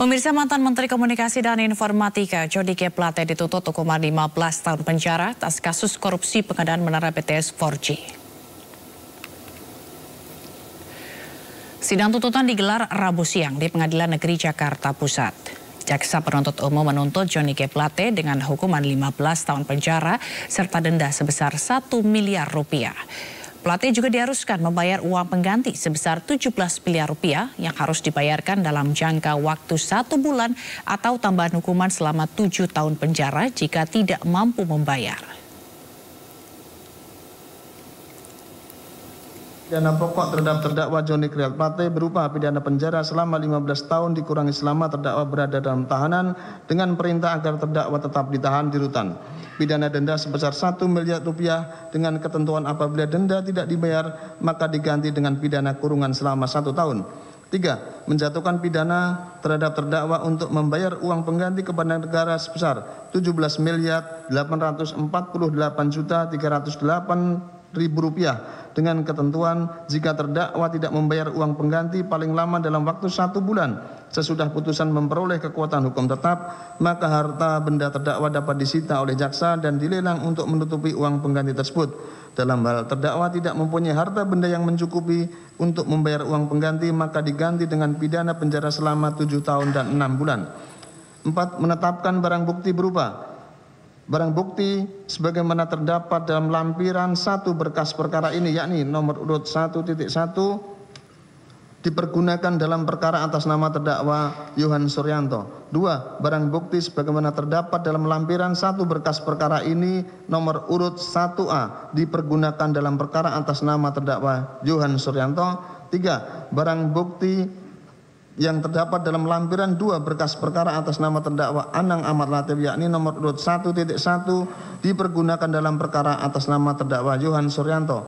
Pemirsa mantan Menteri Komunikasi dan Informatika Jody G. Plate dituntut hukuman 15 tahun penjara atas kasus korupsi pengadaan menara BTS 4G. Sidang tuntutan digelar Rabu siang di Pengadilan Negeri Jakarta Pusat. Jaksa penuntut umum menuntut Johnny G. Plate dengan hukuman 15 tahun penjara serta denda sebesar 1 miliar rupiah. Pelatih juga diharuskan membayar uang pengganti sebesar 17 miliar rupiah yang harus dibayarkan dalam jangka waktu satu bulan atau tambahan hukuman selama tujuh tahun penjara jika tidak mampu membayar. Pidana pokok terhadap terdakwa Joni Kriat Pate berupa pidana penjara selama 15 tahun dikurangi selama terdakwa berada dalam tahanan dengan perintah agar terdakwa tetap ditahan di rutan pidana denda sebesar 1 miliar rupiah dengan ketentuan apabila denda tidak dibayar maka diganti dengan pidana kurungan selama satu tahun. Tiga, menjatuhkan pidana terhadap terdakwa untuk membayar uang pengganti kepada negara sebesar 17 miliar 848 juta 308 ribu rupiah dengan ketentuan jika terdakwa tidak membayar uang pengganti paling lama dalam waktu satu bulan sesudah putusan memperoleh kekuatan hukum tetap maka harta benda terdakwa dapat disita oleh jaksa dan dilelang untuk menutupi uang pengganti tersebut dalam hal terdakwa tidak mempunyai harta benda yang mencukupi untuk membayar uang pengganti maka diganti dengan pidana penjara selama tujuh tahun dan enam bulan empat menetapkan barang bukti berupa Barang bukti sebagaimana terdapat dalam lampiran satu berkas perkara ini yakni nomor urut 1.1 dipergunakan dalam perkara atas nama terdakwa Yohan Suryanto. Dua, barang bukti sebagaimana terdapat dalam lampiran satu berkas perkara ini nomor urut 1A dipergunakan dalam perkara atas nama terdakwa Yohan Suryanto. Tiga, barang bukti yang terdapat dalam lampiran dua berkas perkara atas nama terdakwa Anang Ahmad Latif yakni nomor urut 1.1 dipergunakan dalam perkara atas nama terdakwa Johan Suryanto